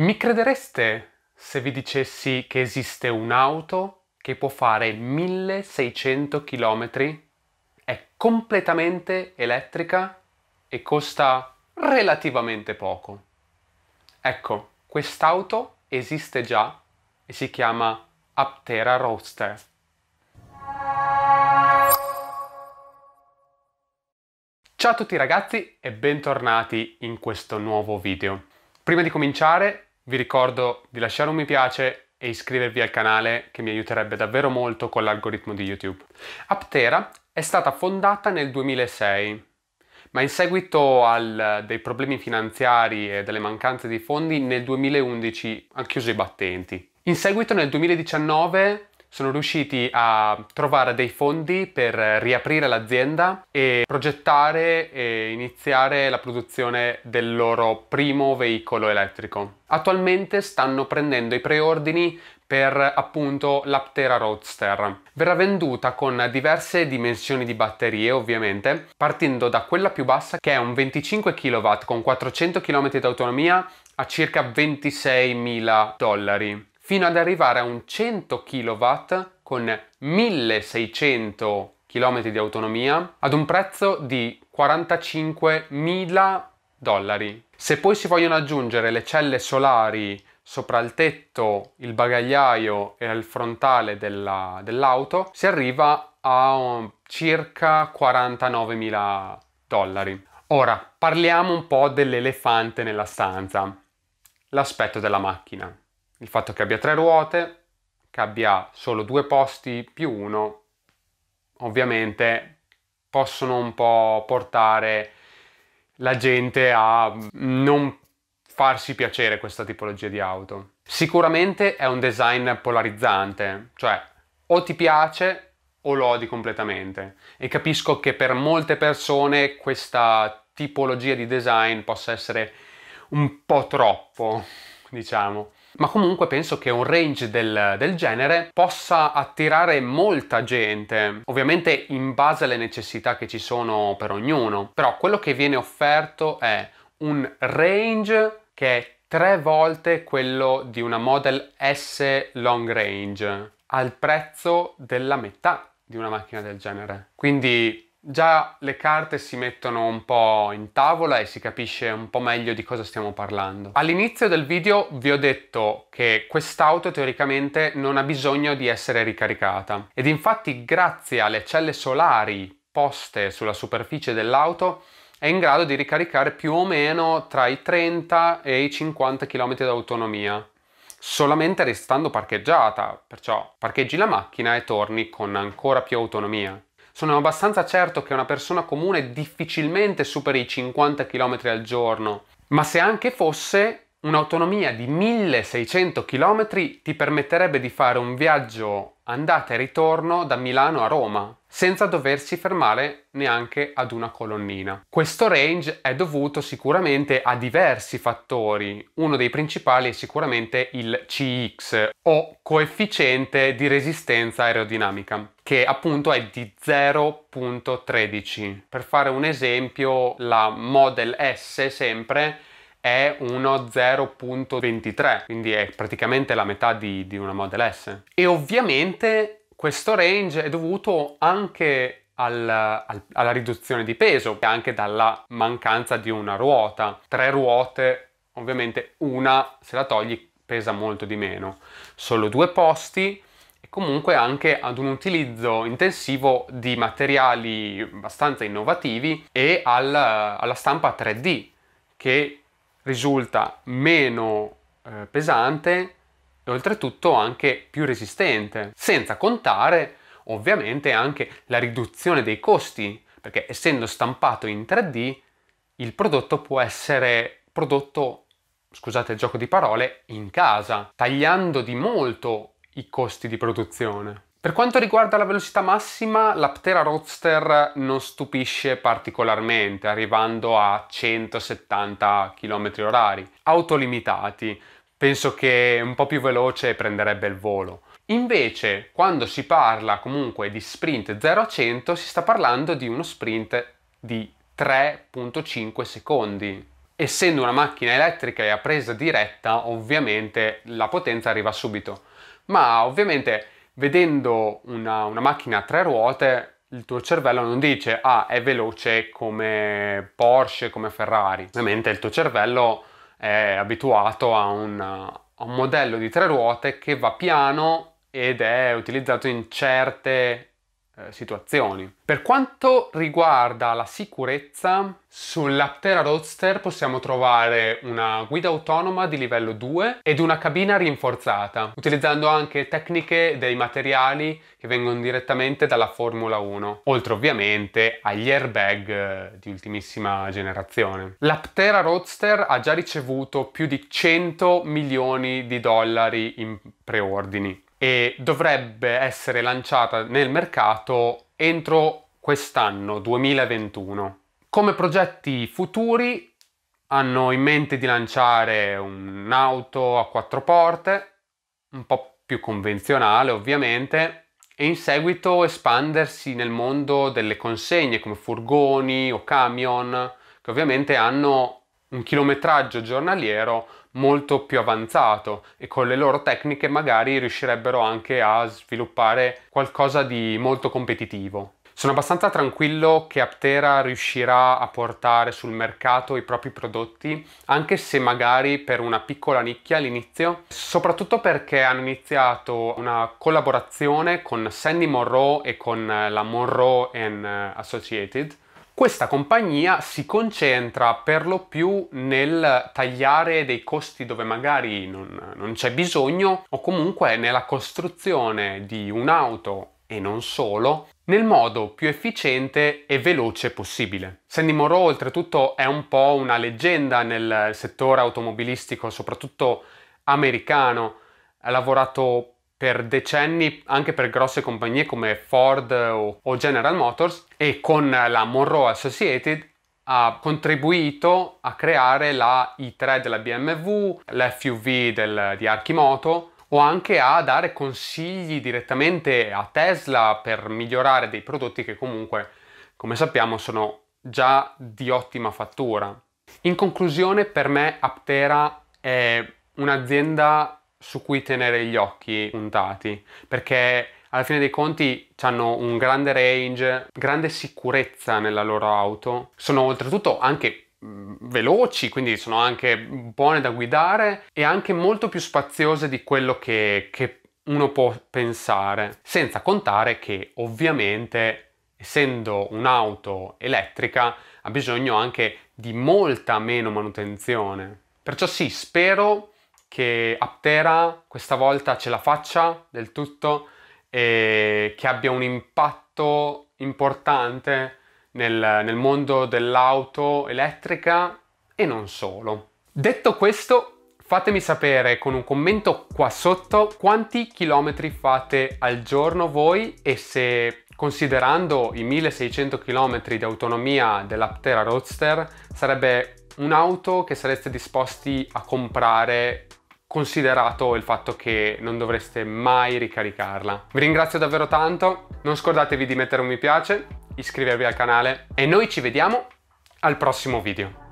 Mi credereste se vi dicessi che esiste un'auto che può fare 1600 km, è completamente elettrica e costa relativamente poco? Ecco, quest'auto esiste già e si chiama Aptera Roadster. Ciao a tutti ragazzi e bentornati in questo nuovo video. Prima di cominciare vi ricordo di lasciare un mi piace e iscrivervi al canale che mi aiuterebbe davvero molto con l'algoritmo di YouTube. Aptera è stata fondata nel 2006, ma in seguito a dei problemi finanziari e delle mancanze di fondi nel 2011 ha chiuso i battenti. In seguito nel 2019 sono riusciti a trovare dei fondi per riaprire l'azienda e progettare e iniziare la produzione del loro primo veicolo elettrico. Attualmente stanno prendendo i preordini per appunto l'Aptera Roadster. Verrà venduta con diverse dimensioni di batterie ovviamente, partendo da quella più bassa che è un 25 kW con 400 km di autonomia a circa 26.000 dollari fino ad arrivare a un 100 kW con 1600 km di autonomia ad un prezzo di 45.000 dollari. Se poi si vogliono aggiungere le celle solari sopra il tetto, il bagagliaio e il frontale della, dell'auto, si arriva a circa 49.000 dollari. Ora, parliamo un po' dell'elefante nella stanza, l'aspetto della macchina il fatto che abbia tre ruote, che abbia solo due posti più uno, ovviamente possono un po' portare la gente a non farsi piacere questa tipologia di auto. Sicuramente è un design polarizzante, cioè o ti piace o lo odi completamente e capisco che per molte persone questa tipologia di design possa essere un po' troppo, diciamo ma comunque penso che un range del, del, genere possa attirare molta gente, ovviamente in base alle necessità che ci sono per ognuno, però quello che viene offerto è un range che è tre volte quello di una Model S long range al prezzo della metà di una macchina del genere. Quindi Già le carte si mettono un po' in tavola e si capisce un po' meglio di cosa stiamo parlando. All'inizio del video vi ho detto che quest'auto teoricamente non ha bisogno di essere ricaricata ed infatti grazie alle celle solari poste sulla superficie dell'auto è in grado di ricaricare più o meno tra i 30 e i 50 km d'autonomia solamente restando parcheggiata, perciò parcheggi la macchina e torni con ancora più autonomia. Sono abbastanza certo che una persona comune difficilmente superi i 50 km al giorno, ma se anche fosse, un'autonomia di 1600 km ti permetterebbe di fare un viaggio andata e ritorno da Milano a Roma, senza doversi fermare neanche ad una colonnina. Questo range è dovuto sicuramente a diversi fattori, uno dei principali è sicuramente il CX o coefficiente di resistenza aerodinamica che appunto è di 0.13. Per fare un esempio, la Model S sempre è uno 0.23, quindi è praticamente la metà di, di una Model S. E ovviamente questo range è dovuto anche alla riduzione di peso e anche dalla mancanza di una ruota. Tre ruote, ovviamente una se la togli pesa molto di meno. Solo due posti e comunque anche ad un utilizzo intensivo di materiali abbastanza innovativi e alla, alla stampa 3D che risulta meno eh, pesante e oltretutto anche più resistente, senza contare ovviamente anche la riduzione dei costi, perché essendo stampato in 3D il prodotto può essere prodotto, scusate il gioco di parole, in casa, tagliando di molto i costi di produzione. Per quanto riguarda la velocità massima, la Ptera Roadster non stupisce particolarmente, arrivando a 170 km/h, autolimitati. Penso che un po' più veloce prenderebbe il volo. Invece, quando si parla comunque di sprint 0 a 100, si sta parlando di uno sprint di 3.5 secondi. Essendo una macchina elettrica e a presa diretta, ovviamente la potenza arriva subito. Ma ovviamente vedendo una, una macchina a tre ruote il tuo cervello non dice ah è veloce come Porsche, come Ferrari. Ovviamente il tuo cervello è abituato a un, a un modello di tre ruote che va piano ed è utilizzato in certe eh, situazioni. Per quanto riguarda la sicurezza, sull'Aptera Roadster possiamo trovare una guida autonoma di livello 2 ed una cabina rinforzata, utilizzando anche tecniche dei materiali che vengono direttamente dalla Formula 1, oltre ovviamente agli airbag eh, di ultimissima generazione. L'Aptera Roadster ha già ricevuto più di 100 milioni di dollari in preordini e dovrebbe essere lanciata nel mercato entro quest'anno 2021. Come progetti futuri hanno in mente di lanciare un'auto a quattro porte, un po' più convenzionale ovviamente, e in seguito espandersi nel mondo delle consegne come furgoni o camion, che ovviamente hanno un chilometraggio giornaliero molto più avanzato e con le loro tecniche magari riuscirebbero anche a sviluppare qualcosa di molto competitivo. Sono abbastanza tranquillo che Aptera riuscirà a portare sul mercato i propri prodotti, anche se magari per una piccola nicchia all'inizio, soprattutto perché hanno iniziato una collaborazione con Sandy Monroe e con la Monroe Associated, questa compagnia si concentra per lo più nel tagliare dei costi dove magari non, non c'è bisogno o comunque nella costruzione di un'auto e non solo nel modo più efficiente e veloce possibile. Sandy Moreau oltretutto è un po' una leggenda nel settore automobilistico, soprattutto americano, ha lavorato per decenni anche per grosse compagnie come Ford o General Motors e con la Monroe Associated ha contribuito a creare la i3 della BMW, l'FUV del, di Archimoto o anche a dare consigli direttamente a Tesla per migliorare dei prodotti che comunque, come sappiamo, sono già di ottima fattura. In conclusione, per me Aptera è un'azienda su cui tenere gli occhi puntati, perché alla fine dei conti hanno un grande range, grande sicurezza nella loro auto, sono oltretutto anche mm, veloci, quindi sono anche buone da guidare e anche molto più spaziose di quello che, che uno può pensare, senza contare che ovviamente essendo un'auto elettrica ha bisogno anche di molta meno manutenzione. Perciò sì, spero che Aptera questa volta ce la faccia del tutto e che abbia un impatto importante nel, nel mondo dell'auto elettrica e non solo. Detto questo, Fatemi sapere con un commento qua sotto quanti chilometri fate al giorno voi e se considerando i 1600 km di autonomia dell'Aptera Roadster sarebbe un'auto che sareste disposti a comprare considerato il fatto che non dovreste mai ricaricarla. Vi ringrazio davvero tanto, non scordatevi di mettere un mi piace, iscrivervi al canale e noi ci vediamo al prossimo video.